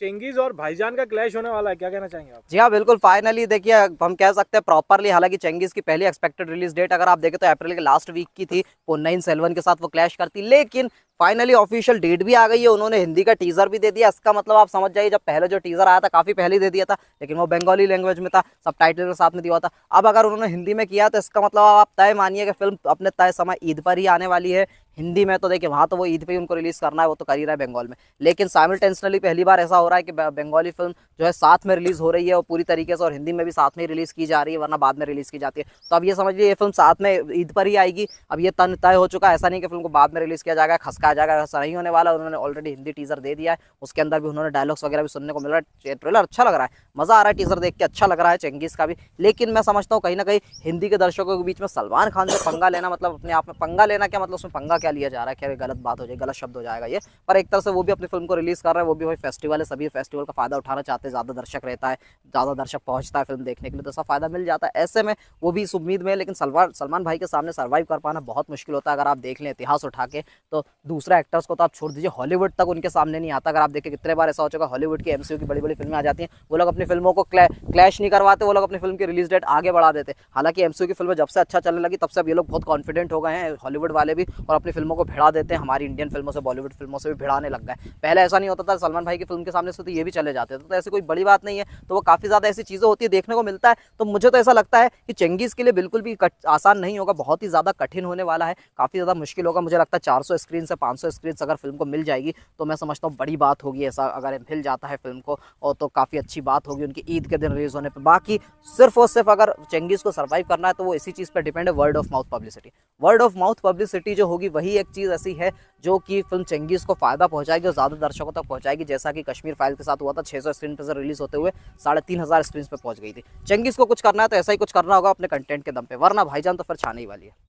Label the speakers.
Speaker 1: चेंगीज और भाईजान का क्लैश होने वाला है क्या कहना चाहेंगे आप जी हाँ बिल्कुल फाइनली देखिए हम कह सकते हैं प्रॉपरली हालांकि चेंगीज की पहली एक्सपेक्टेड रिलीज डेट अगर आप देखें तो अप्रैल के लास्ट वीक की थी पोन्नाइन सेलवन के साथ वो क्लैश करती लेकिन फाइनली ऑफिशियल डेट भी आ गई है उन्होंने हिंदी का टीजर भी दे दिया इसका मतलब आप समझ जाइए जब पहले जो टीजर आया था काफी पहले दे दिया था लेकिन वो बंगाली लैंग्वेज में था सब टाइटल के साथ में दिया था अब अगर उन्होंने हिंदी में किया तो इसका मतलब आप तय मानिए कि फिल्म अपने तय समय ईद पर ही आने वाली है हिंदी में तो देखिए वहाँ तो वो ईद पे ही उनको रिलीज़ करना है वो तो कर ही रहा है बंगाल में लेकिन साइमल्टेंसनली पहली बार ऐसा हो रहा है कि बंगाली फिल्म जो है साथ में रिलीज़ हो रही है वो पूरी तरीके से और हिंदी में भी साथ में ही रिलीज़ की जा रही है वरना बाद में रिलीज़ की जाती है तो अब ये समझिए ये फिल्म साथ में ईद पर ही आएगी अब ये तय हो चुका है ऐसा नहीं कि फिल्म को बाद में रिलीज़ किया जाएगा खसका का आ जाएगा ऐसा नहीं होने वाला उन्होंने ऑलरेडी हिंदी टीजर दे दिया है उसके अंदर भी उन्होंने डायलॉग्स वगैरह भी सुनने को मिल रहा है ट्रेलर अच्छा लग रहा है मज़ा आ रहा है टीजर देख के अच्छा लग रहा है चंगेज़ का भी लेकिन मैं समझता हूँ कहीं ना कहीं हिंदी के दर्शकों के बीच में सलमान खान से पंगा लेना मतलब अपने आप में पंगा लेना क्या मतलब उसमें पंगा क्या लिया जा रहा है क्या गलत बात हो जाए गलत शब्द हो जाएगा ये पर एक तरह से वो भी अपनी फिल्म को रिलीज़ कर रहा है वो भी भाई फेस्टिवल है सभी फेस्टिवल का फ़ायदा उठाना चाहते हैं ज़्यादा दर्शक रहता है ज़्यादा दर्शक पहुंचता है फिल्म देखने के लिए तो सब फायदा मिल जाता है ऐसे में वो भी इस उम्मीद में लेकिन सलमान सलमान भाई के सामने सर्वाइव कर पाना बहुत मुश्किल होता है अगर आप देख लें इतिहास उठा के तो दूसरा एक्टर्स को तो आप छोड़ दीजिए हॉलीवुड तक उनके सामने नहीं आता अगर आप देखें कितने बार ऐसा हो चुका हॉलीवुड की एमसीयू की बड़ी बड़ी फिल्में आ जाती हैं वो लोग अपनी फिल्मों को क्लैश नहीं करवाते वो लोग अपनी फिल्म की रिलीज डेट आगे बढ़ा देते हालांकि एमसीयू की फिल्में जब से अच्छा चलने लगी तब से अब ये लोग बहुत कॉन्फिडेंट हो गए हैं हॉलीवुड वाले भी और अपनी फिल्मों को भिड़ा देते हैं हमारी इंडियन फिल्मों से बॉलीवुड फिल्मों से भी भिड़ाने लग गए पहले ऐसा नहीं होता था सलमान भाई की फिल्म के सामने से तो ये भी चले जाते थे तो ऐसी कोई बड़ी बात नहीं है तो वो काफ़ी ज़्यादा ऐसी चीज़ें होती है देखने को मिलता है तो मुझे तो ऐसा लगता है कि चंगीज़ के लिए बिल्कुल भी आसान नहीं होगा बहुत ही ज़्यादा कठिन होने वाला है काफ़ी ज़्यादा मुश्किल होगा मुझे लगता है चार स्क्रीन से पाँच सौ स्क्रीन अगर फिल्म को मिल जाएगी तो मैं समझता हूँ बड़ी बात होगी ऐसा अगर मिल जाता है फिल्म को और तो काफ़ी अच्छी बात होगी उनकी ईद के दिन रिलीज़ होने पर बाकी सिर्फ और सिर्फ अगर चेंगीज़ को सर्वाइव करना है तो वो इसी चीज़ पर डिपेंड है word of mouth publicity word of mouth publicity जो होगी वही एक चीज़ ऐसी है जो कि फिल्म चेंगीज़ को फ़ायदा पहुंचाएगी और ज़्यादा दर्शकों तक पहुंचाएगी जैसा कि कश्मीर फाइल के साथ हुआ था 600 स्क्रीन पर रिलीज़ होते हुए साढ़े तीन हज़ार स्क्रीन पर पहुंच गई थी चेंगीज़ को कुछ करना है तो ऐसा ही कुछ करना होगा अपने कंटेंट के दम पे वरना भाईजान तो फिर छाने ही वाली है